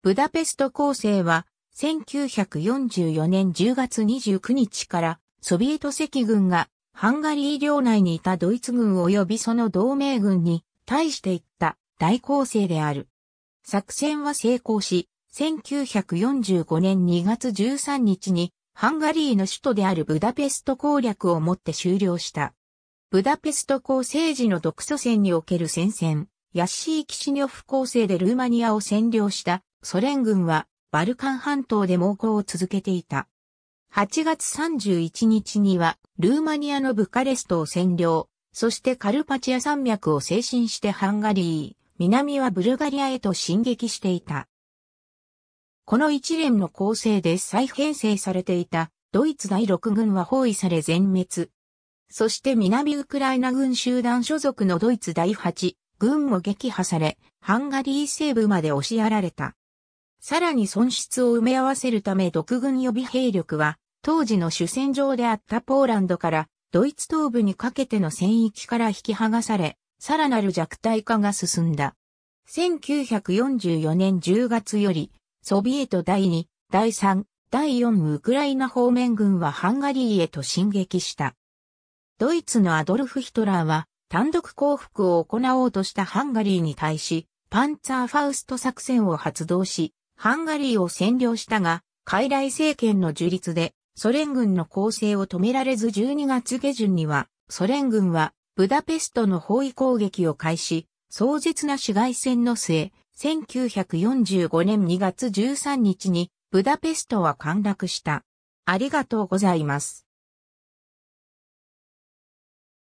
ブダペスト構成は、1944年10月29日からソビエト赤軍がハンガリー領内にいたドイツ軍及びその同盟軍に対していった大攻勢である。作戦は成功し、1945年2月13日にハンガリーの首都であるブダペスト攻略をもって終了した。ブダペスト構成時の独ソ戦における戦線、ヤッシー・キシニョフ構成でルーマニアを占領したソ連軍はバルカン半島で猛攻を続けていた。8月31日にはルーマニアのブカレストを占領、そしてカルパチア山脈を精神してハンガリー、南はブルガリアへと進撃していた。この一連の構成で再編成されていたドイツ第6軍は包囲され全滅。そして南ウクライナ軍集団所属のドイツ第8軍も撃破され、ハンガリー西部まで押しやられた。さらに損失を埋め合わせるため独軍予備兵力は、当時の主戦場であったポーランドからドイツ東部にかけての戦域から引き剥がされ、さらなる弱体化が進んだ。1944年10月より、ソビエト第2、第3、第4ウクライナ方面軍はハンガリーへと進撃した。ドイツのアドルフ・ヒトラーは単独降伏を行おうとしたハンガリーに対し、パンツァーファウスト作戦を発動し、ハンガリーを占領したが、傀儡政権の樹立で、ソ連軍の攻勢を止められず12月下旬には、ソ連軍は、ブダペストの包囲攻撃を開始、壮絶な市街戦の末、1945年2月13日に、ブダペストは陥落した。ありがとうございます。